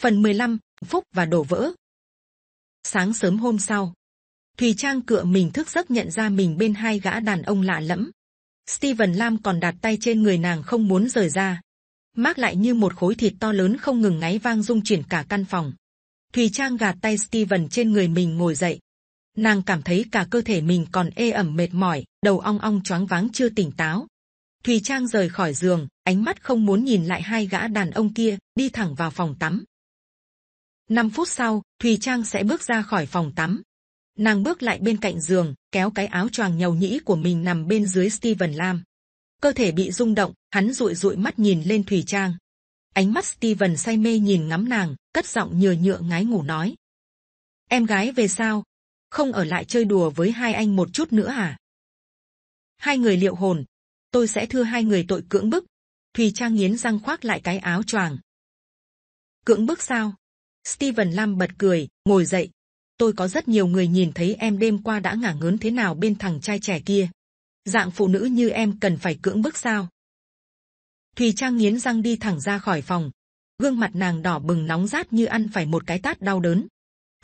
Phần 15, Phúc và đổ vỡ. Sáng sớm hôm sau, Thùy Trang cựa mình thức giấc nhận ra mình bên hai gã đàn ông lạ lẫm. Steven Lam còn đặt tay trên người nàng không muốn rời ra. Mác lại như một khối thịt to lớn không ngừng ngáy vang rung chuyển cả căn phòng. Thùy Trang gạt tay Steven trên người mình ngồi dậy. Nàng cảm thấy cả cơ thể mình còn ê ẩm mệt mỏi, đầu ong ong choáng váng chưa tỉnh táo. Thùy Trang rời khỏi giường, ánh mắt không muốn nhìn lại hai gã đàn ông kia, đi thẳng vào phòng tắm. 5 phút sau, Thùy Trang sẽ bước ra khỏi phòng tắm. Nàng bước lại bên cạnh giường, kéo cái áo choàng nhầu nhĩ của mình nằm bên dưới Steven Lam. Cơ thể bị rung động, hắn rụi rụi mắt nhìn lên Thùy Trang. Ánh mắt Steven say mê nhìn ngắm nàng, cất giọng nhừa nhựa ngái ngủ nói. Em gái về sao? Không ở lại chơi đùa với hai anh một chút nữa à? Hai người liệu hồn, tôi sẽ thưa hai người tội cưỡng bức. Thùy Trang nghiến răng khoác lại cái áo choàng. Cưỡng bức sao? Steven Lam bật cười, ngồi dậy. Tôi có rất nhiều người nhìn thấy em đêm qua đã ngả ngớn thế nào bên thằng trai trẻ kia. Dạng phụ nữ như em cần phải cưỡng bức sao? Thùy Trang nghiến răng đi thẳng ra khỏi phòng. Gương mặt nàng đỏ bừng nóng rát như ăn phải một cái tát đau đớn.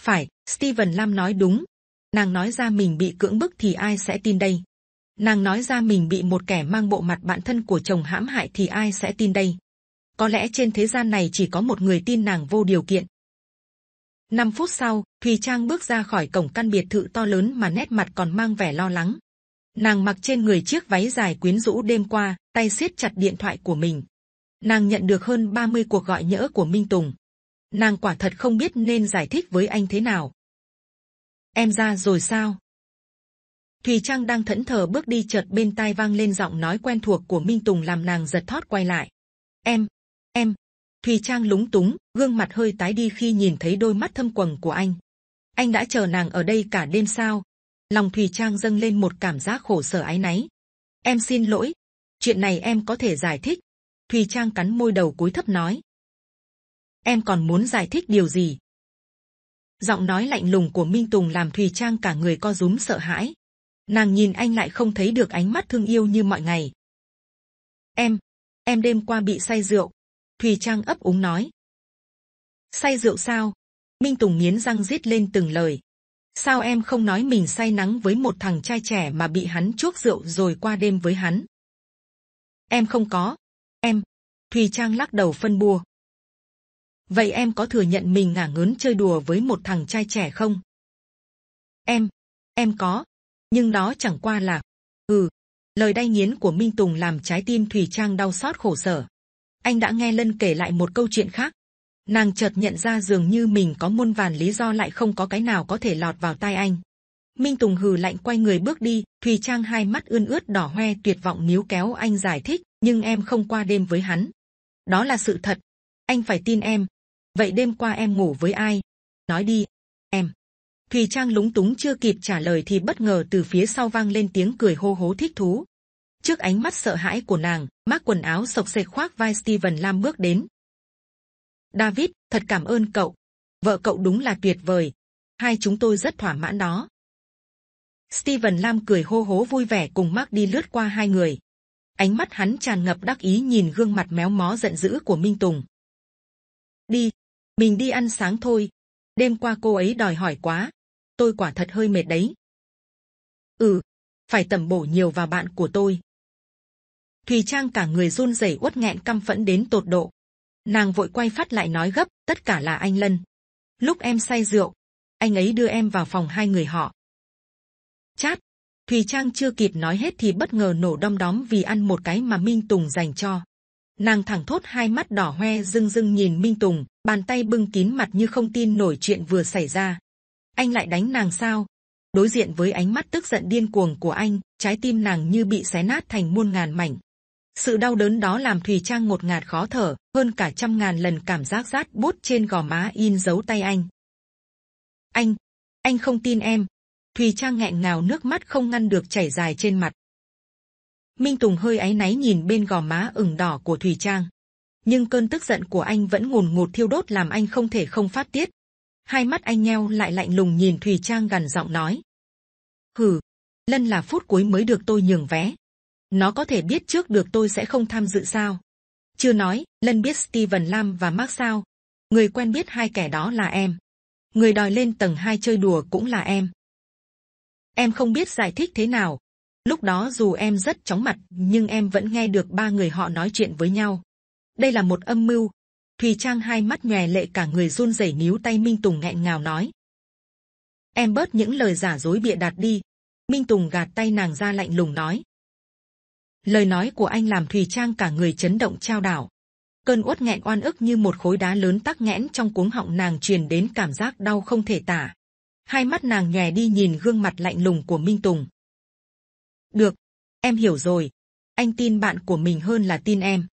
Phải, Steven Lam nói đúng. Nàng nói ra mình bị cưỡng bức thì ai sẽ tin đây? Nàng nói ra mình bị một kẻ mang bộ mặt bạn thân của chồng hãm hại thì ai sẽ tin đây? Có lẽ trên thế gian này chỉ có một người tin nàng vô điều kiện, 5 phút sau, Thùy Trang bước ra khỏi cổng căn biệt thự to lớn mà nét mặt còn mang vẻ lo lắng. Nàng mặc trên người chiếc váy dài quyến rũ đêm qua, tay siết chặt điện thoại của mình. Nàng nhận được hơn 30 cuộc gọi nhỡ của Minh Tùng. Nàng quả thật không biết nên giải thích với anh thế nào. Em ra rồi sao? Thùy Trang đang thẫn thờ bước đi chợt bên tai vang lên giọng nói quen thuộc của Minh Tùng làm nàng giật thót quay lại. Em, em, Thùy Trang lúng túng, gương mặt hơi tái đi khi nhìn thấy đôi mắt thâm quầng của anh. Anh đã chờ nàng ở đây cả đêm sao? Lòng Thùy Trang dâng lên một cảm giác khổ sở ái náy. Em xin lỗi, chuyện này em có thể giải thích. Thùy Trang cắn môi đầu cúi thấp nói. Em còn muốn giải thích điều gì? Giọng nói lạnh lùng của Minh Tùng làm Thùy Trang cả người co rúm sợ hãi. Nàng nhìn anh lại không thấy được ánh mắt thương yêu như mọi ngày. Em, em đêm qua bị say rượu, Thùy Trang ấp úng nói. Say rượu sao? Minh Tùng nghiến răng rít lên từng lời. Sao em không nói mình say nắng với một thằng trai trẻ mà bị hắn chuốc rượu rồi qua đêm với hắn? Em không có. Em. Thùy Trang lắc đầu phân bua. Vậy em có thừa nhận mình ngả ngớn chơi đùa với một thằng trai trẻ không? Em. Em có. Nhưng đó chẳng qua là... Ừ. Lời đay nghiến của Minh Tùng làm trái tim Thùy Trang đau xót khổ sở anh đã nghe lân kể lại một câu chuyện khác nàng chợt nhận ra dường như mình có muôn vàn lý do lại không có cái nào có thể lọt vào tai anh minh tùng hừ lạnh quay người bước đi thùy trang hai mắt ươn ướt đỏ hoe tuyệt vọng níu kéo anh giải thích nhưng em không qua đêm với hắn đó là sự thật anh phải tin em vậy đêm qua em ngủ với ai nói đi em thùy trang lúng túng chưa kịp trả lời thì bất ngờ từ phía sau vang lên tiếng cười hô hố thích thú Trước ánh mắt sợ hãi của nàng, mác quần áo sộc sệt khoác vai Steven Lam bước đến. David, thật cảm ơn cậu. Vợ cậu đúng là tuyệt vời. Hai chúng tôi rất thỏa mãn đó. Steven Lam cười hô hố vui vẻ cùng Mark đi lướt qua hai người. Ánh mắt hắn tràn ngập đắc ý nhìn gương mặt méo mó giận dữ của Minh Tùng. Đi, mình đi ăn sáng thôi. Đêm qua cô ấy đòi hỏi quá. Tôi quả thật hơi mệt đấy. Ừ, phải tẩm bổ nhiều vào bạn của tôi. Thùy Trang cả người run rẩy uất nghẹn căm phẫn đến tột độ. Nàng vội quay phát lại nói gấp, tất cả là anh Lân. Lúc em say rượu, anh ấy đưa em vào phòng hai người họ. Chát, Thùy Trang chưa kịp nói hết thì bất ngờ nổ đom đóm vì ăn một cái mà Minh Tùng dành cho. Nàng thẳng thốt hai mắt đỏ hoe rưng rưng nhìn Minh Tùng, bàn tay bưng kín mặt như không tin nổi chuyện vừa xảy ra. Anh lại đánh nàng sao? Đối diện với ánh mắt tức giận điên cuồng của anh, trái tim nàng như bị xé nát thành muôn ngàn mảnh. Sự đau đớn đó làm Thùy Trang ngột ngạt khó thở, hơn cả trăm ngàn lần cảm giác rát bút trên gò má in dấu tay anh. Anh, anh không tin em. Thùy Trang nghẹn ngào nước mắt không ngăn được chảy dài trên mặt. Minh Tùng hơi áy náy nhìn bên gò má ửng đỏ của Thùy Trang. Nhưng cơn tức giận của anh vẫn ngùn ngụt thiêu đốt làm anh không thể không phát tiết. Hai mắt anh nheo lại lạnh lùng nhìn Thùy Trang gần giọng nói. Hừ, lân là phút cuối mới được tôi nhường vé. Nó có thể biết trước được tôi sẽ không tham dự sao? Chưa nói, Lân biết Steven Lam và Mark sao? Người quen biết hai kẻ đó là em. Người đòi lên tầng hai chơi đùa cũng là em. Em không biết giải thích thế nào. Lúc đó dù em rất chóng mặt nhưng em vẫn nghe được ba người họ nói chuyện với nhau. Đây là một âm mưu. Thùy Trang hai mắt nhòe lệ cả người run rẩy níu tay Minh Tùng nghẹn ngào nói. Em bớt những lời giả dối bịa đặt đi. Minh Tùng gạt tay nàng ra lạnh lùng nói lời nói của anh làm thùy trang cả người chấn động trao đảo cơn uất nghẹn oan ức như một khối đá lớn tắc nghẽn trong cuống họng nàng truyền đến cảm giác đau không thể tả hai mắt nàng nhòe đi nhìn gương mặt lạnh lùng của minh tùng được em hiểu rồi anh tin bạn của mình hơn là tin em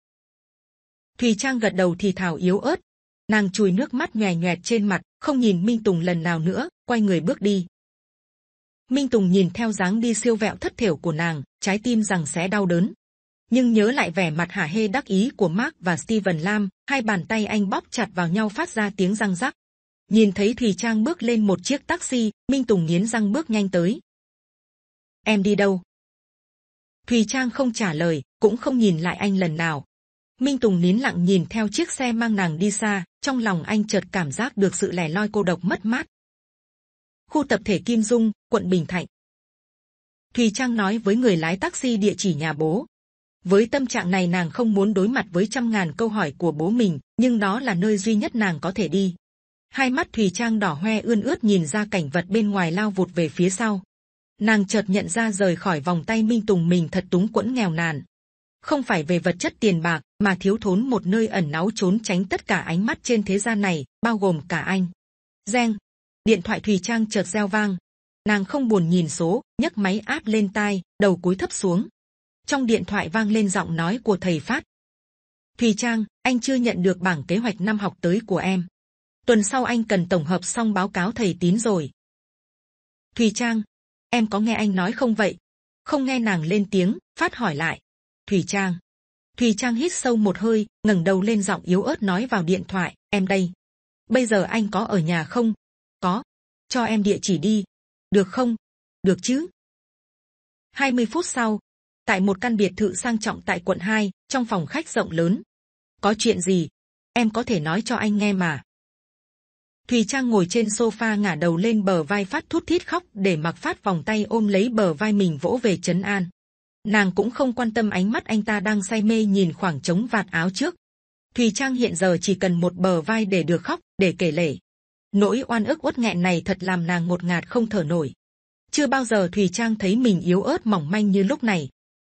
thùy trang gật đầu thì thào yếu ớt nàng chùi nước mắt nhòe nhòe trên mặt không nhìn minh tùng lần nào nữa quay người bước đi Minh Tùng nhìn theo dáng đi siêu vẹo thất thiểu của nàng, trái tim rằng sẽ đau đớn. Nhưng nhớ lại vẻ mặt hả hê đắc ý của Mark và Steven Lam, hai bàn tay anh bóp chặt vào nhau phát ra tiếng răng rắc. Nhìn thấy thì Trang bước lên một chiếc taxi, Minh Tùng nghiến răng bước nhanh tới. Em đi đâu? Thùy Trang không trả lời, cũng không nhìn lại anh lần nào. Minh Tùng nín lặng nhìn theo chiếc xe mang nàng đi xa, trong lòng anh chợt cảm giác được sự lẻ loi cô độc mất mát, khu tập thể Kim Dung, quận Bình Thạnh. Thùy Trang nói với người lái taxi địa chỉ nhà bố. Với tâm trạng này nàng không muốn đối mặt với trăm ngàn câu hỏi của bố mình, nhưng đó là nơi duy nhất nàng có thể đi. Hai mắt Thùy Trang đỏ hoe ươn ướt nhìn ra cảnh vật bên ngoài lao vụt về phía sau. Nàng chợt nhận ra rời khỏi vòng tay Minh Tùng mình thật túng quẫn nghèo nàn. Không phải về vật chất tiền bạc, mà thiếu thốn một nơi ẩn náu trốn tránh tất cả ánh mắt trên thế gian này, bao gồm cả anh. Giang, điện thoại thùy trang chợt reo vang nàng không buồn nhìn số nhấc máy áp lên tai đầu cúi thấp xuống trong điện thoại vang lên giọng nói của thầy phát thùy trang anh chưa nhận được bảng kế hoạch năm học tới của em tuần sau anh cần tổng hợp xong báo cáo thầy tín rồi thùy trang em có nghe anh nói không vậy không nghe nàng lên tiếng phát hỏi lại thùy trang thùy trang hít sâu một hơi ngẩng đầu lên giọng yếu ớt nói vào điện thoại em đây bây giờ anh có ở nhà không có, cho em địa chỉ đi. Được không? Được chứ? 20 phút sau, tại một căn biệt thự sang trọng tại quận 2, trong phòng khách rộng lớn. Có chuyện gì? Em có thể nói cho anh nghe mà. Thùy Trang ngồi trên sofa ngả đầu lên bờ vai phát thút thít khóc để mặc phát vòng tay ôm lấy bờ vai mình vỗ về chấn an. Nàng cũng không quan tâm ánh mắt anh ta đang say mê nhìn khoảng trống vạt áo trước. Thùy Trang hiện giờ chỉ cần một bờ vai để được khóc, để kể lể, Nỗi oan ức uất nghẹn này thật làm nàng ngột ngạt không thở nổi. Chưa bao giờ Thùy Trang thấy mình yếu ớt mỏng manh như lúc này.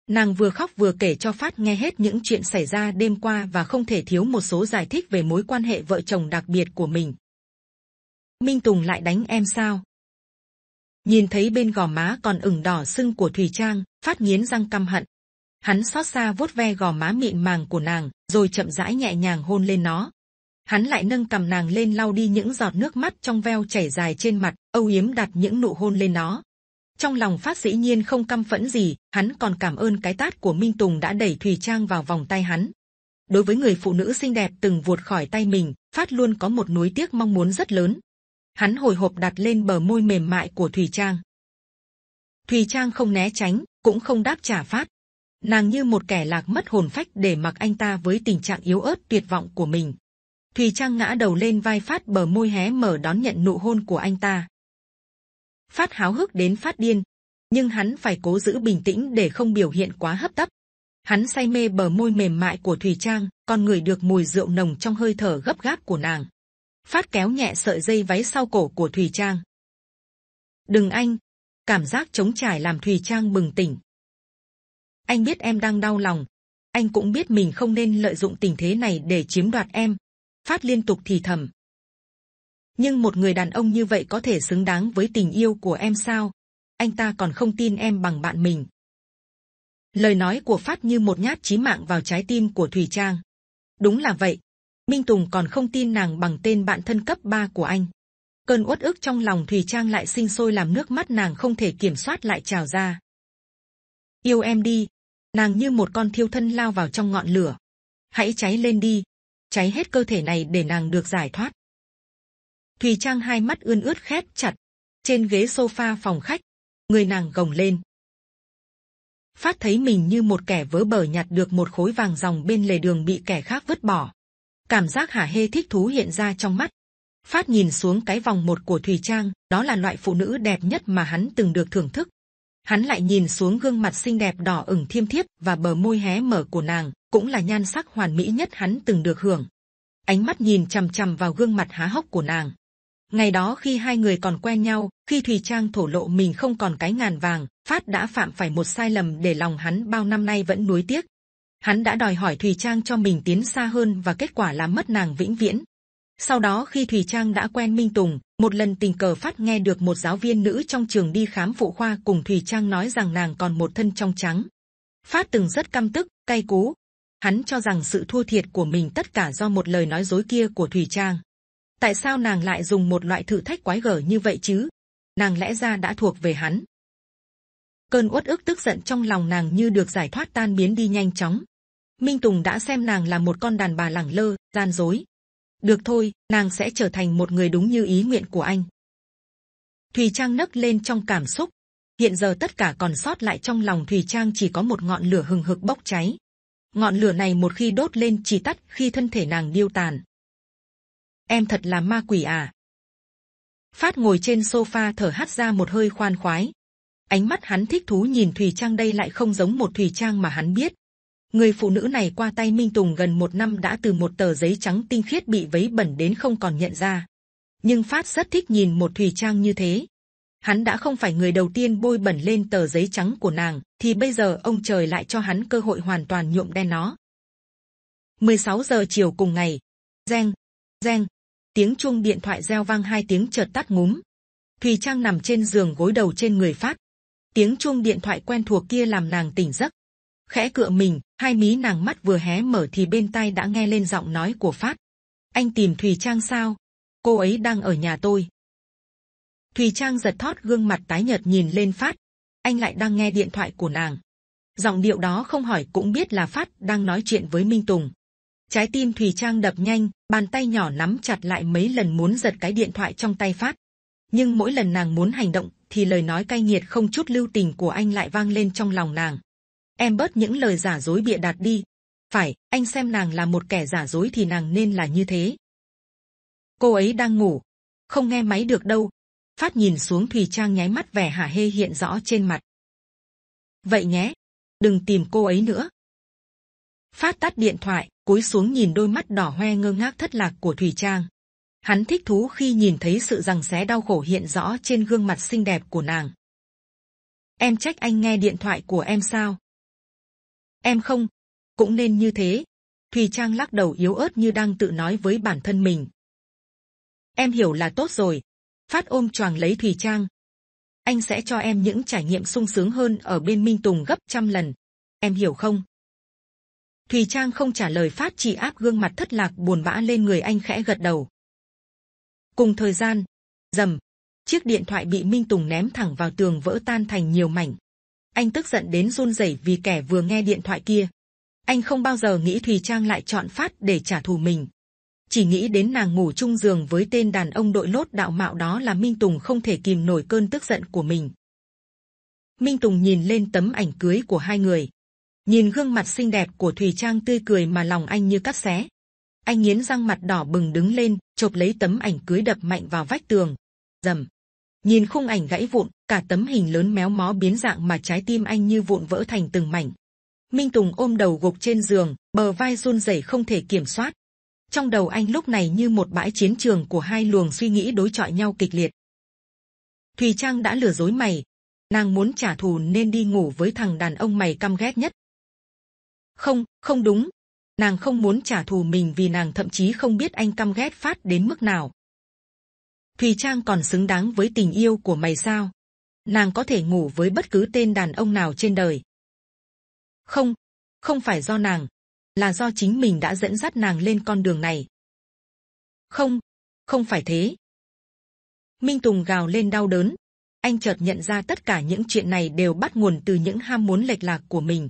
Nàng vừa khóc vừa kể cho Phát nghe hết những chuyện xảy ra đêm qua và không thể thiếu một số giải thích về mối quan hệ vợ chồng đặc biệt của mình. Minh Tùng lại đánh em sao? Nhìn thấy bên gò má còn ửng đỏ sưng của Thùy Trang, Phát nghiến răng căm hận. Hắn xót xa vuốt ve gò má mịn màng của nàng, rồi chậm rãi nhẹ nhàng hôn lên nó hắn lại nâng cầm nàng lên lau đi những giọt nước mắt trong veo chảy dài trên mặt, âu yếm đặt những nụ hôn lên nó. Trong lòng phát dĩ nhiên không căm phẫn gì, hắn còn cảm ơn cái tát của Minh Tùng đã đẩy Thùy Trang vào vòng tay hắn. Đối với người phụ nữ xinh đẹp từng vuột khỏi tay mình, Phát luôn có một núi tiếc mong muốn rất lớn. Hắn hồi hộp đặt lên bờ môi mềm mại của Thùy Trang. Thùy Trang không né tránh, cũng không đáp trả Phát. Nàng như một kẻ lạc mất hồn phách để mặc anh ta với tình trạng yếu ớt tuyệt vọng của mình. Thùy Trang ngã đầu lên vai Phát bờ môi hé mở đón nhận nụ hôn của anh ta. Phát háo hức đến phát điên, nhưng hắn phải cố giữ bình tĩnh để không biểu hiện quá hấp tấp. Hắn say mê bờ môi mềm mại của Thùy Trang, còn người được mùi rượu nồng trong hơi thở gấp gáp của nàng. Phát kéo nhẹ sợi dây váy sau cổ của Thùy Trang. Đừng anh, cảm giác chống trải làm Thùy Trang bừng tỉnh. Anh biết em đang đau lòng, anh cũng biết mình không nên lợi dụng tình thế này để chiếm đoạt em, phát liên tục thì thầm. Nhưng một người đàn ông như vậy có thể xứng đáng với tình yêu của em sao? Anh ta còn không tin em bằng bạn mình. Lời nói của Phát như một nhát chí mạng vào trái tim của Thùy Trang. Đúng là vậy. Minh Tùng còn không tin nàng bằng tên bạn thân cấp 3 của anh. Cơn uất ức trong lòng Thùy Trang lại sinh sôi làm nước mắt nàng không thể kiểm soát lại trào ra. Yêu em đi. Nàng như một con thiêu thân lao vào trong ngọn lửa. Hãy cháy lên đi cháy hết cơ thể này để nàng được giải thoát. Thùy Trang hai mắt ươn ướt khép chặt, trên ghế sofa phòng khách, người nàng gồng lên. Phát thấy mình như một kẻ vớ bờ nhặt được một khối vàng ròng bên lề đường bị kẻ khác vứt bỏ. Cảm giác hả hê thích thú hiện ra trong mắt. Phát nhìn xuống cái vòng một của Thùy Trang, đó là loại phụ nữ đẹp nhất mà hắn từng được thưởng thức. Hắn lại nhìn xuống gương mặt xinh đẹp đỏ ửng thiêm thiếp và bờ môi hé mở của nàng, cũng là nhan sắc hoàn mỹ nhất hắn từng được hưởng. Ánh mắt nhìn chằm chằm vào gương mặt há hốc của nàng. Ngày đó khi hai người còn quen nhau, khi Thùy Trang thổ lộ mình không còn cái ngàn vàng, Phát đã phạm phải một sai lầm để lòng hắn bao năm nay vẫn nuối tiếc. Hắn đã đòi hỏi Thùy Trang cho mình tiến xa hơn và kết quả là mất nàng vĩnh viễn. Sau đó khi Thùy Trang đã quen Minh Tùng, một lần tình cờ Phát nghe được một giáo viên nữ trong trường đi khám phụ khoa cùng Thùy Trang nói rằng nàng còn một thân trong trắng. Phát từng rất căm tức, cay cú, hắn cho rằng sự thua thiệt của mình tất cả do một lời nói dối kia của thủy trang tại sao nàng lại dùng một loại thử thách quái gở như vậy chứ nàng lẽ ra đã thuộc về hắn cơn uất ức tức giận trong lòng nàng như được giải thoát tan biến đi nhanh chóng minh tùng đã xem nàng là một con đàn bà lẳng lơ gian dối được thôi nàng sẽ trở thành một người đúng như ý nguyện của anh thủy trang nấc lên trong cảm xúc hiện giờ tất cả còn sót lại trong lòng thủy trang chỉ có một ngọn lửa hừng hực bốc cháy Ngọn lửa này một khi đốt lên chỉ tắt khi thân thể nàng điêu tàn. Em thật là ma quỷ à? Phát ngồi trên sofa thở hắt ra một hơi khoan khoái. Ánh mắt hắn thích thú nhìn thủy Trang đây lại không giống một thủy Trang mà hắn biết. Người phụ nữ này qua tay Minh Tùng gần một năm đã từ một tờ giấy trắng tinh khiết bị vấy bẩn đến không còn nhận ra. Nhưng Phát rất thích nhìn một thủy Trang như thế hắn đã không phải người đầu tiên bôi bẩn lên tờ giấy trắng của nàng, thì bây giờ ông trời lại cho hắn cơ hội hoàn toàn nhuộm đen nó. 16 giờ chiều cùng ngày, reng, reng, tiếng chuông điện thoại reo vang hai tiếng chợt tắt ngúm. Thùy Trang nằm trên giường gối đầu trên người phát. Tiếng chuông điện thoại quen thuộc kia làm nàng tỉnh giấc. Khẽ cựa mình, hai mí nàng mắt vừa hé mở thì bên tai đã nghe lên giọng nói của Phát. Anh tìm Thùy Trang sao? Cô ấy đang ở nhà tôi. Thùy Trang giật thót gương mặt tái nhợt nhìn lên Phát. Anh lại đang nghe điện thoại của nàng. Giọng điệu đó không hỏi cũng biết là Phát đang nói chuyện với Minh Tùng. Trái tim Thùy Trang đập nhanh, bàn tay nhỏ nắm chặt lại mấy lần muốn giật cái điện thoại trong tay Phát. Nhưng mỗi lần nàng muốn hành động thì lời nói cay nghiệt không chút lưu tình của anh lại vang lên trong lòng nàng. Em bớt những lời giả dối bịa đặt đi. Phải, anh xem nàng là một kẻ giả dối thì nàng nên là như thế. Cô ấy đang ngủ, không nghe máy được đâu, phát nhìn xuống thùy trang nháy mắt vẻ hả hê hiện rõ trên mặt vậy nhé đừng tìm cô ấy nữa phát tắt điện thoại cúi xuống nhìn đôi mắt đỏ hoe ngơ ngác thất lạc của Thủy trang hắn thích thú khi nhìn thấy sự rằng xé đau khổ hiện rõ trên gương mặt xinh đẹp của nàng em trách anh nghe điện thoại của em sao em không cũng nên như thế Thủy trang lắc đầu yếu ớt như đang tự nói với bản thân mình em hiểu là tốt rồi phát ôm choàng lấy thùy trang anh sẽ cho em những trải nghiệm sung sướng hơn ở bên minh tùng gấp trăm lần em hiểu không thùy trang không trả lời phát chỉ áp gương mặt thất lạc buồn bã lên người anh khẽ gật đầu cùng thời gian dầm chiếc điện thoại bị minh tùng ném thẳng vào tường vỡ tan thành nhiều mảnh anh tức giận đến run rẩy vì kẻ vừa nghe điện thoại kia anh không bao giờ nghĩ thùy trang lại chọn phát để trả thù mình chỉ nghĩ đến nàng ngủ chung giường với tên đàn ông đội lốt đạo mạo đó là Minh Tùng không thể kìm nổi cơn tức giận của mình. Minh Tùng nhìn lên tấm ảnh cưới của hai người, nhìn gương mặt xinh đẹp của Thùy Trang tươi cười mà lòng anh như cắt xé. Anh nghiến răng mặt đỏ bừng đứng lên, chộp lấy tấm ảnh cưới đập mạnh vào vách tường. Dầm! Nhìn khung ảnh gãy vụn, cả tấm hình lớn méo mó biến dạng mà trái tim anh như vụn vỡ thành từng mảnh. Minh Tùng ôm đầu gục trên giường, bờ vai run rẩy không thể kiểm soát, trong đầu anh lúc này như một bãi chiến trường của hai luồng suy nghĩ đối chọi nhau kịch liệt thùy trang đã lừa dối mày nàng muốn trả thù nên đi ngủ với thằng đàn ông mày căm ghét nhất không không đúng nàng không muốn trả thù mình vì nàng thậm chí không biết anh căm ghét phát đến mức nào thùy trang còn xứng đáng với tình yêu của mày sao nàng có thể ngủ với bất cứ tên đàn ông nào trên đời không không phải do nàng là do chính mình đã dẫn dắt nàng lên con đường này. Không, không phải thế. Minh Tùng gào lên đau đớn. Anh chợt nhận ra tất cả những chuyện này đều bắt nguồn từ những ham muốn lệch lạc của mình.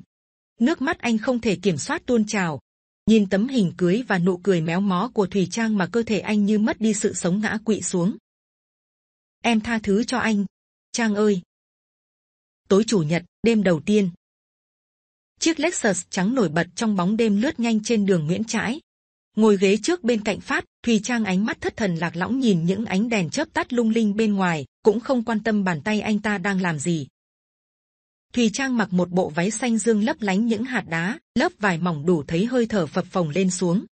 Nước mắt anh không thể kiểm soát tuôn trào. Nhìn tấm hình cưới và nụ cười méo mó của Thủy Trang mà cơ thể anh như mất đi sự sống ngã quỵ xuống. Em tha thứ cho anh. Trang ơi! Tối chủ nhật, đêm đầu tiên, chiếc Lexus trắng nổi bật trong bóng đêm lướt nhanh trên đường Nguyễn Trãi. Ngồi ghế trước bên cạnh Phát, Thùy Trang ánh mắt thất thần lạc lõng nhìn những ánh đèn chớp tắt lung linh bên ngoài, cũng không quan tâm bàn tay anh ta đang làm gì. Thùy Trang mặc một bộ váy xanh dương lấp lánh những hạt đá, lớp vải mỏng đủ thấy hơi thở phập phồng lên xuống.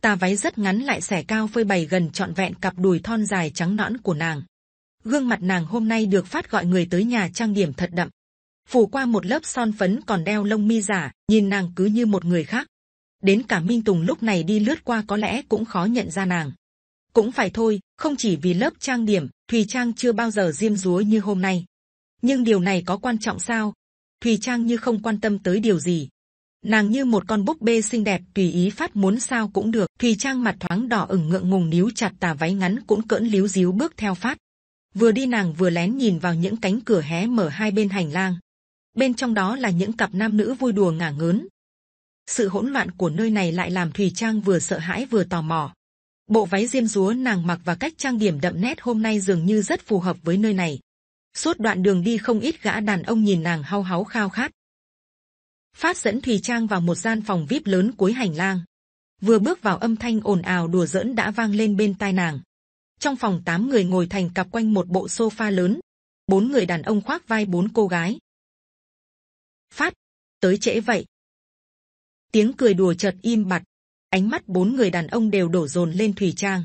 Tà váy rất ngắn lại xẻ cao phơi bày gần trọn vẹn cặp đùi thon dài trắng nõn của nàng. Gương mặt nàng hôm nay được Phát gọi người tới nhà trang điểm thật đậm, phủ qua một lớp son phấn còn đeo lông mi giả, nhìn nàng cứ như một người khác. Đến cả Minh Tùng lúc này đi lướt qua có lẽ cũng khó nhận ra nàng. Cũng phải thôi, không chỉ vì lớp trang điểm, Thùy Trang chưa bao giờ diêm dúa như hôm nay. Nhưng điều này có quan trọng sao? Thùy Trang như không quan tâm tới điều gì. Nàng như một con búp bê xinh đẹp tùy ý phát muốn sao cũng được. Thùy Trang mặt thoáng đỏ ửng ngượng ngùng níu chặt tà váy ngắn cũng cỡn líu díu bước theo phát. Vừa đi nàng vừa lén nhìn vào những cánh cửa hé mở hai bên hành lang bên trong đó là những cặp nam nữ vui đùa ngả ngớn. Sự hỗn loạn của nơi này lại làm thủy Trang vừa sợ hãi vừa tò mò. Bộ váy diêm dúa nàng mặc và cách trang điểm đậm nét hôm nay dường như rất phù hợp với nơi này. Suốt đoạn đường đi không ít gã đàn ông nhìn nàng hao háo khao khát. Phát dẫn thủy Trang vào một gian phòng VIP lớn cuối hành lang. Vừa bước vào âm thanh ồn ào đùa giỡn đã vang lên bên tai nàng. Trong phòng tám người ngồi thành cặp quanh một bộ sofa lớn. Bốn người đàn ông khoác vai bốn cô gái. Phát, tới trễ vậy. Tiếng cười đùa chợt im bặt, ánh mắt bốn người đàn ông đều đổ dồn lên Thủy Trang.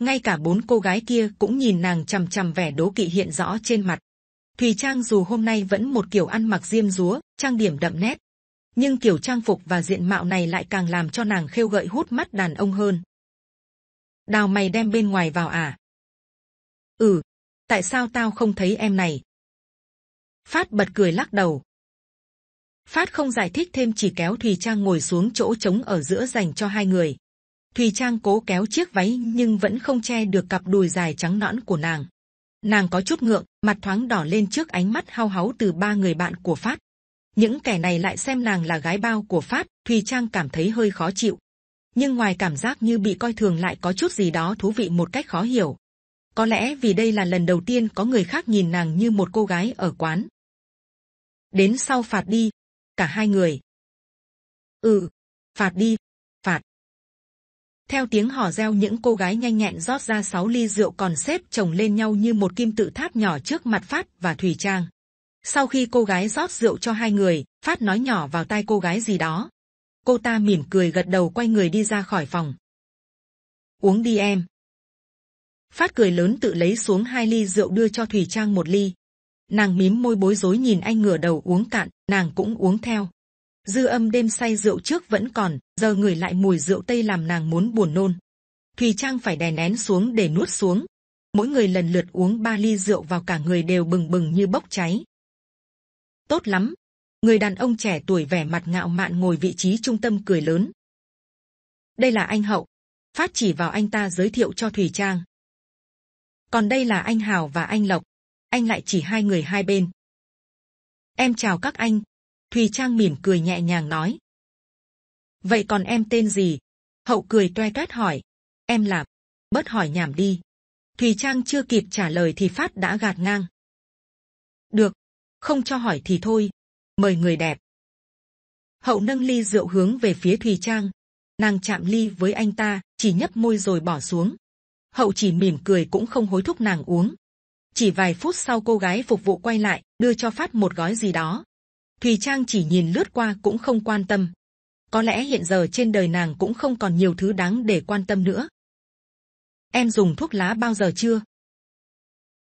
Ngay cả bốn cô gái kia cũng nhìn nàng chằm chằm vẻ đố kỵ hiện rõ trên mặt. Thùy Trang dù hôm nay vẫn một kiểu ăn mặc diêm dúa, trang điểm đậm nét. Nhưng kiểu trang phục và diện mạo này lại càng làm cho nàng khêu gợi hút mắt đàn ông hơn. Đào mày đem bên ngoài vào à? Ừ, tại sao tao không thấy em này? Phát bật cười lắc đầu phát không giải thích thêm chỉ kéo thùy trang ngồi xuống chỗ trống ở giữa dành cho hai người thùy trang cố kéo chiếc váy nhưng vẫn không che được cặp đùi dài trắng nõn của nàng nàng có chút ngượng mặt thoáng đỏ lên trước ánh mắt hao háo từ ba người bạn của phát những kẻ này lại xem nàng là gái bao của phát thùy trang cảm thấy hơi khó chịu nhưng ngoài cảm giác như bị coi thường lại có chút gì đó thú vị một cách khó hiểu có lẽ vì đây là lần đầu tiên có người khác nhìn nàng như một cô gái ở quán đến sau phạt đi cả hai người. Ừ, phạt đi, phạt. Theo tiếng hò reo những cô gái nhanh nhẹn rót ra 6 ly rượu còn xếp chồng lên nhau như một kim tự tháp nhỏ trước mặt Phát và Thủy Trang. Sau khi cô gái rót rượu cho hai người, Phát nói nhỏ vào tai cô gái gì đó. Cô ta mỉm cười gật đầu quay người đi ra khỏi phòng. Uống đi em. Phát cười lớn tự lấy xuống hai ly rượu đưa cho Thủy Trang một ly. Nàng mím môi bối rối nhìn anh ngửa đầu uống cạn nàng cũng uống theo. Dư âm đêm say rượu trước vẫn còn, giờ người lại mùi rượu tây làm nàng muốn buồn nôn. Thùy Trang phải đè nén xuống để nuốt xuống. Mỗi người lần lượt uống ba ly rượu vào cả người đều bừng bừng như bốc cháy. Tốt lắm! Người đàn ông trẻ tuổi vẻ mặt ngạo mạn ngồi vị trí trung tâm cười lớn. Đây là anh Hậu. Phát chỉ vào anh ta giới thiệu cho Thùy Trang. Còn đây là anh Hào và anh Lộc. Anh lại chỉ hai người hai bên. Em chào các anh. Thùy Trang mỉm cười nhẹ nhàng nói. Vậy còn em tên gì? Hậu cười toe toét hỏi. Em là... Bớt hỏi nhảm đi. Thùy Trang chưa kịp trả lời thì Phát đã gạt ngang. Được, không cho hỏi thì thôi. Mời người đẹp. Hậu nâng ly rượu hướng về phía Thùy Trang. Nàng chạm ly với anh ta, chỉ nhấp môi rồi bỏ xuống. Hậu chỉ mỉm cười cũng không hối thúc nàng uống. Chỉ vài phút sau cô gái phục vụ quay lại, đưa cho Phát một gói gì đó. Thùy Trang chỉ nhìn lướt qua cũng không quan tâm. Có lẽ hiện giờ trên đời nàng cũng không còn nhiều thứ đáng để quan tâm nữa. Em dùng thuốc lá bao giờ chưa?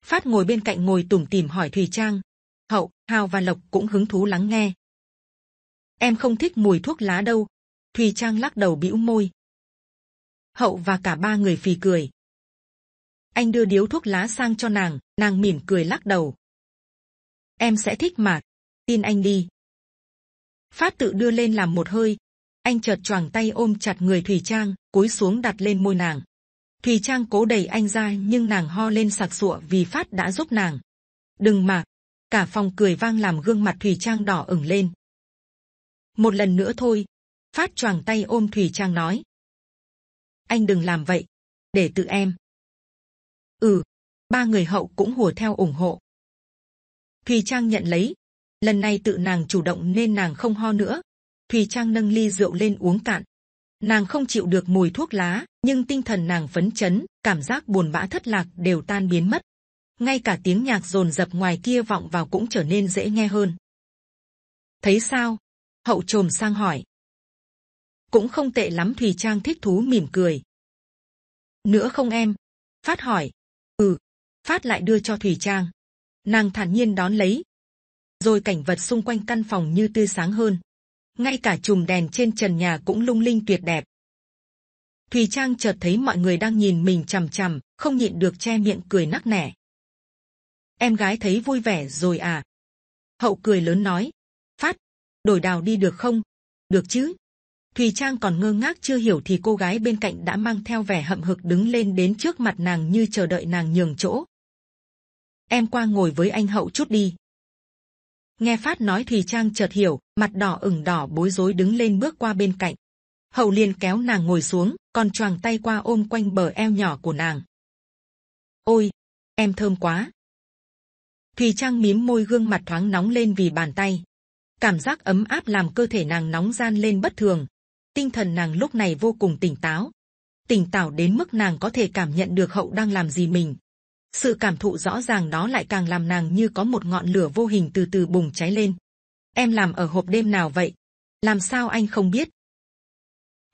Phát ngồi bên cạnh ngồi tủm tỉm hỏi Thùy Trang. Hậu, Hào và Lộc cũng hứng thú lắng nghe. Em không thích mùi thuốc lá đâu. Thùy Trang lắc đầu bĩu môi. Hậu và cả ba người phì cười. Anh đưa điếu thuốc lá sang cho nàng, nàng mỉm cười lắc đầu. Em sẽ thích mà, tin anh đi. Phát tự đưa lên làm một hơi, anh chợt choàng tay ôm chặt người thủy Trang, cúi xuống đặt lên môi nàng. Thủy Trang cố đẩy anh ra nhưng nàng ho lên sặc sụa vì Phát đã giúp nàng. Đừng mà, cả phòng cười vang làm gương mặt thủy Trang đỏ ửng lên. Một lần nữa thôi, Phát choàng tay ôm thủy Trang nói. Anh đừng làm vậy, để tự em. Ừ, ba người hậu cũng hùa theo ủng hộ. Thùy Trang nhận lấy, lần này tự nàng chủ động nên nàng không ho nữa. Thùy Trang nâng ly rượu lên uống cạn. Nàng không chịu được mùi thuốc lá, nhưng tinh thần nàng phấn chấn, cảm giác buồn bã thất lạc đều tan biến mất. Ngay cả tiếng nhạc rồn rập ngoài kia vọng vào cũng trở nên dễ nghe hơn. Thấy sao? Hậu trồm sang hỏi. Cũng không tệ lắm Thùy Trang thích thú mỉm cười. Nữa không em? Phát hỏi, phát lại đưa cho thủy trang nàng thản nhiên đón lấy rồi cảnh vật xung quanh căn phòng như tươi sáng hơn ngay cả chùm đèn trên trần nhà cũng lung linh tuyệt đẹp Thủy trang chợt thấy mọi người đang nhìn mình c h ầ m c h ầ m không nhịn được che miệng cười nắc nẻ em gái thấy vui vẻ rồi à hậu cười lớn nói phát đổi đào đi được không được chứ thùy trang còn ngơ ngác chưa hiểu thì cô gái bên cạnh đã mang theo vẻ hậm hực đứng lên đến trước mặt nàng như chờ đợi nàng nhường chỗ em qua ngồi với anh hậu chút đi. Nghe Phát nói thì Trang chợt hiểu, mặt đỏ ửng đỏ bối rối đứng lên bước qua bên cạnh. Hậu liền kéo nàng ngồi xuống, còn choàng tay qua ôm quanh bờ eo nhỏ của nàng. Ôi, em thơm quá. Thùy Trang mím môi gương mặt thoáng nóng lên vì bàn tay. Cảm giác ấm áp làm cơ thể nàng nóng gian lên bất thường. Tinh thần nàng lúc này vô cùng tỉnh táo. Tỉnh táo đến mức nàng có thể cảm nhận được hậu đang làm gì mình sự cảm thụ rõ ràng đó lại càng làm nàng như có một ngọn lửa vô hình từ từ bùng cháy lên. Em làm ở hộp đêm nào vậy? Làm sao anh không biết?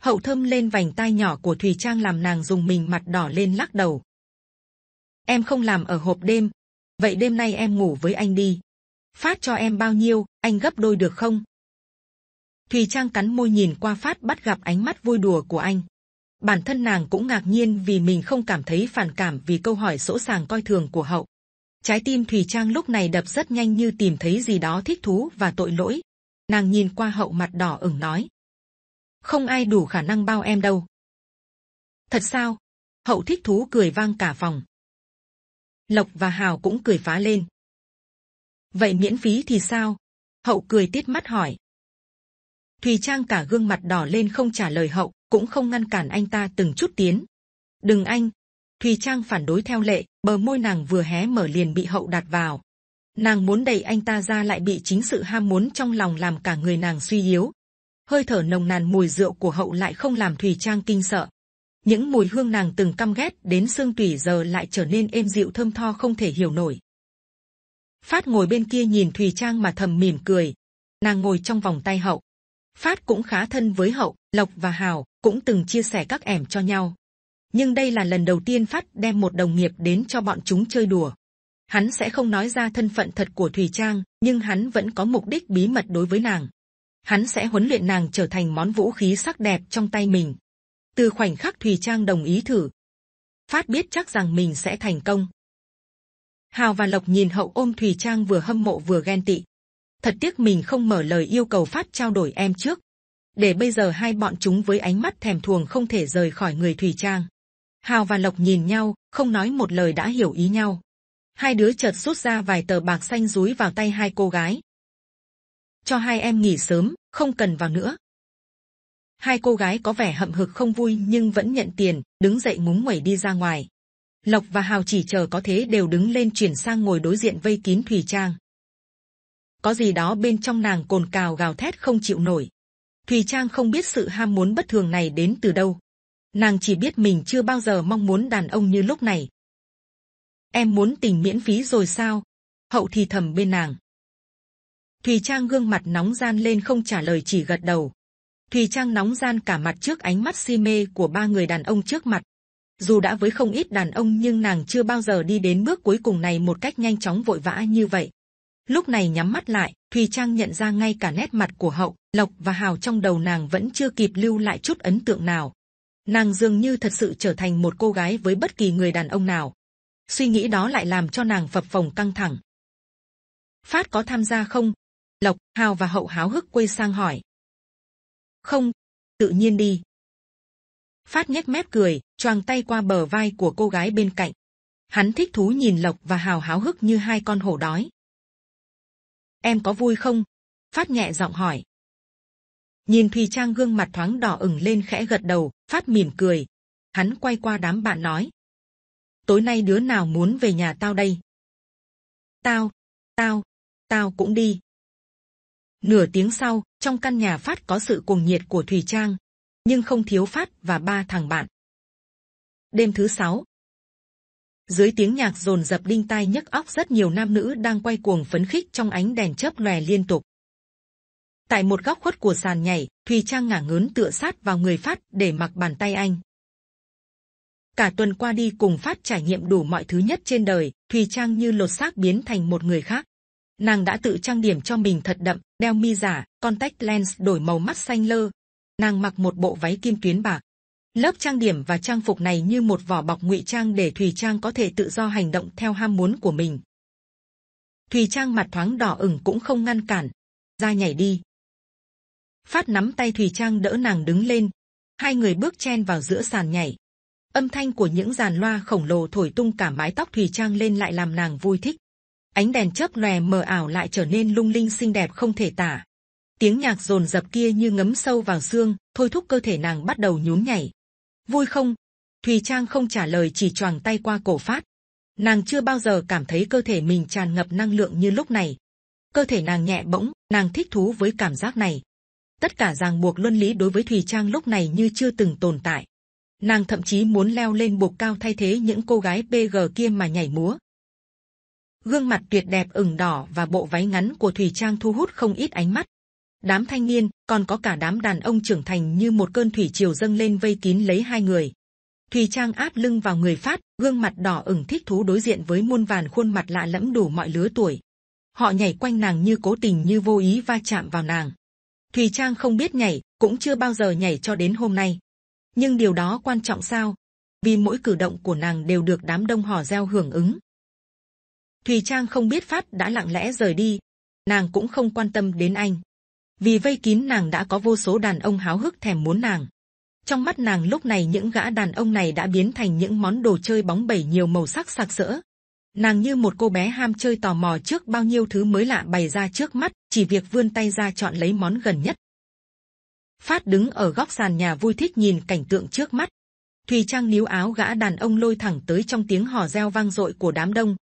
Hậu thơm lên vành tai nhỏ của Thùy Trang làm nàng dùng mình mặt đỏ lên lắc đầu. Em không làm ở hộp đêm. Vậy đêm nay em ngủ với anh đi. Phát cho em bao nhiêu, anh gấp đôi được không? Thùy Trang cắn môi nhìn qua Phát bắt gặp ánh mắt vui đùa của anh bản thân nàng cũng ngạc nhiên vì mình không cảm thấy phản cảm vì câu hỏi sỗ sàng coi thường của hậu trái tim thùy trang lúc này đập rất nhanh như tìm thấy gì đó thích thú và tội lỗi nàng nhìn qua hậu mặt đỏ ửng nói không ai đủ khả năng bao em đâu thật sao hậu thích thú cười vang cả phòng lộc và hào cũng cười phá lên vậy miễn phí thì sao hậu cười tiết mắt hỏi thùy trang cả gương mặt đỏ lên không trả lời hậu cũng không ngăn cản anh ta từng chút tiến. Đừng anh! Thùy Trang phản đối theo lệ, bờ môi nàng vừa hé mở liền bị hậu đặt vào. Nàng muốn đẩy anh ta ra lại bị chính sự ham muốn trong lòng làm cả người nàng suy yếu. Hơi thở nồng nàn mùi rượu của hậu lại không làm Thùy Trang kinh sợ. Những mùi hương nàng từng căm ghét đến xương tủy giờ lại trở nên êm dịu thơm tho không thể hiểu nổi. Phát ngồi bên kia nhìn Thùy Trang mà thầm mỉm cười. Nàng ngồi trong vòng tay hậu. Phát cũng khá thân với hậu, Lộc và Hào, cũng từng chia sẻ các ẻm cho nhau. Nhưng đây là lần đầu tiên Phát đem một đồng nghiệp đến cho bọn chúng chơi đùa. Hắn sẽ không nói ra thân phận thật của Thủy Trang, nhưng hắn vẫn có mục đích bí mật đối với nàng. Hắn sẽ huấn luyện nàng trở thành món vũ khí sắc đẹp trong tay mình. Từ khoảnh khắc Thủy Trang đồng ý thử, Phát biết chắc rằng mình sẽ thành công. Hào và Lộc nhìn hậu ôm thủy Trang vừa hâm mộ vừa ghen tị. Thật tiếc mình không mở lời yêu cầu Phát trao đổi em trước, để bây giờ hai bọn chúng với ánh mắt thèm thuồng không thể rời khỏi người thủy trang hào và lộc nhìn nhau không nói một lời đã hiểu ý nhau hai đứa chợt rút ra vài tờ bạc xanh rúi vào tay hai cô gái cho hai em nghỉ sớm không cần vào nữa hai cô gái có vẻ hậm hực không vui nhưng vẫn nhận tiền đứng dậy ngúng nguẩy đi ra ngoài lộc và hào chỉ chờ có thế đều đứng lên chuyển sang ngồi đối diện vây kín thủy trang có gì đó bên trong nàng cồn cào gào thét không chịu nổi Thùy Trang không biết sự ham muốn bất thường này đến từ đâu. Nàng chỉ biết mình chưa bao giờ mong muốn đàn ông như lúc này. Em muốn tình miễn phí rồi sao? Hậu thì thầm bên nàng. Thùy Trang gương mặt nóng gian lên không trả lời chỉ gật đầu. Thùy Trang nóng gian cả mặt trước ánh mắt si mê của ba người đàn ông trước mặt. Dù đã với không ít đàn ông nhưng nàng chưa bao giờ đi đến bước cuối cùng này một cách nhanh chóng vội vã như vậy lúc này nhắm mắt lại thùy trang nhận ra ngay cả nét mặt của hậu lộc và hào trong đầu nàng vẫn chưa kịp lưu lại chút ấn tượng nào nàng dường như thật sự trở thành một cô gái với bất kỳ người đàn ông nào suy nghĩ đó lại làm cho nàng phập phồng căng thẳng phát có tham gia không lộc hào và hậu háo hức quay sang hỏi không tự nhiên đi phát nhếch mép cười choàng tay qua bờ vai của cô gái bên cạnh hắn thích thú nhìn lộc và hào háo hức như hai con hổ đói Em có vui không? phát nhẹ giọng hỏi. Nhìn Thùy Trang gương mặt thoáng đỏ ửng lên khẽ gật đầu, phát mỉm cười. Hắn quay qua đám bạn nói. Tối nay đứa nào muốn về nhà tao đây? Tao, tao, tao cũng đi. Nửa tiếng sau, trong căn nhà Phát có sự cuồng nhiệt của Thùy Trang, nhưng không thiếu Phát và ba thằng bạn. Đêm thứ sáu, dưới tiếng nhạc rồn rập đinh tai nhức óc rất nhiều nam nữ đang quay cuồng phấn khích trong ánh đèn chớp lòe liên tục tại một góc khuất của sàn nhảy thùy trang ngả ngớn tựa sát vào người phát để mặc bàn tay anh cả tuần qua đi cùng phát trải nghiệm đủ mọi thứ nhất trên đời thùy trang như lột xác biến thành một người khác nàng đã tự trang điểm cho mình thật đậm đeo mi giả contact lens đổi màu mắt xanh lơ nàng mặc một bộ váy kim tuyến bạc Lớp trang điểm và trang phục này như một vỏ bọc ngụy trang để Thùy Trang có thể tự do hành động theo ham muốn của mình. Thùy Trang mặt thoáng đỏ ửng cũng không ngăn cản, ra nhảy đi. Phát nắm tay Thùy Trang đỡ nàng đứng lên, hai người bước chen vào giữa sàn nhảy. Âm thanh của những dàn loa khổng lồ thổi tung cả mái tóc Thùy Trang lên lại làm nàng vui thích. Ánh đèn chớp lòe mờ ảo lại trở nên lung linh xinh đẹp không thể tả. Tiếng nhạc rồn rập kia như ngấm sâu vào xương, thôi thúc cơ thể nàng bắt đầu nhún nhảy vui không thùy trang không trả lời chỉ tròn tay qua cổ phát nàng chưa bao giờ cảm thấy cơ thể mình tràn ngập năng lượng như lúc này cơ thể nàng nhẹ bỗng nàng thích thú với cảm giác này tất cả ràng buộc luân lý đối với thùy trang lúc này như chưa từng tồn tại nàng thậm chí muốn leo lên buộc cao thay thế những cô gái pg kia mà nhảy múa gương mặt tuyệt đẹp ửng đỏ và bộ váy ngắn của thùy trang thu hút không ít ánh mắt đám thanh niên còn có cả đám đàn ông trưởng thành như một cơn thủy triều dâng lên vây kín lấy hai người thùy trang áp lưng vào người phát gương mặt đỏ ửng thích thú đối diện với muôn vàn khuôn mặt lạ lẫm đủ mọi lứa tuổi họ nhảy quanh nàng như cố tình như vô ý va chạm vào nàng thùy trang không biết nhảy cũng chưa bao giờ nhảy cho đến hôm nay nhưng điều đó quan trọng sao vì mỗi cử động của nàng đều được đám đông hò reo hưởng ứng thùy trang không biết phát đã lặng lẽ rời đi nàng cũng không quan tâm đến anh vì vây kín nàng đã có vô số đàn ông háo hức thèm muốn nàng trong mắt nàng lúc này những gã đàn ông này đã biến thành những món đồ chơi bóng bẩy nhiều màu sắc sặc sỡ nàng như một cô bé ham chơi tò mò trước bao nhiêu thứ mới lạ bày ra trước mắt chỉ việc vươn tay ra chọn lấy món gần nhất phát đứng ở góc sàn nhà vui thích nhìn cảnh tượng trước mắt thùy trang níu áo gã đàn ông lôi thẳng tới trong tiếng hò reo vang dội của đám đông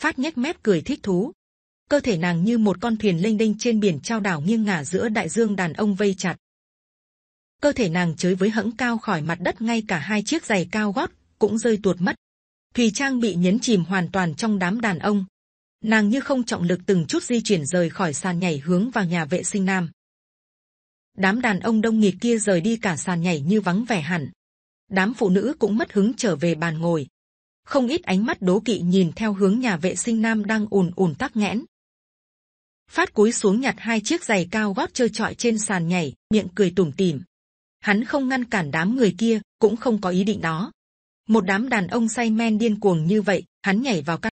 phát nhếch mép cười thích thú cơ thể nàng như một con thuyền lênh đênh trên biển trao đảo nghiêng ngả giữa đại dương đàn ông vây chặt cơ thể nàng chới với hững cao khỏi mặt đất ngay cả hai chiếc giày cao gót cũng rơi tuột mất thùy trang bị nhấn chìm hoàn toàn trong đám đàn ông nàng như không trọng lực từng chút di chuyển rời khỏi sàn nhảy hướng vào nhà vệ sinh nam đám đàn ông đông nghịt kia rời đi cả sàn nhảy như vắng vẻ hẳn đám phụ nữ cũng mất hứng trở về bàn ngồi không ít ánh mắt đố kỵ nhìn theo hướng nhà vệ sinh nam đang ồn ồn tắc nghẽn phát cúi xuống nhặt hai chiếc giày cao gót chơi trọi trên sàn nhảy, miệng cười tủm tỉm. Hắn không ngăn cản đám người kia, cũng không có ý định đó. Một đám đàn ông say men điên cuồng như vậy, hắn nhảy vào căn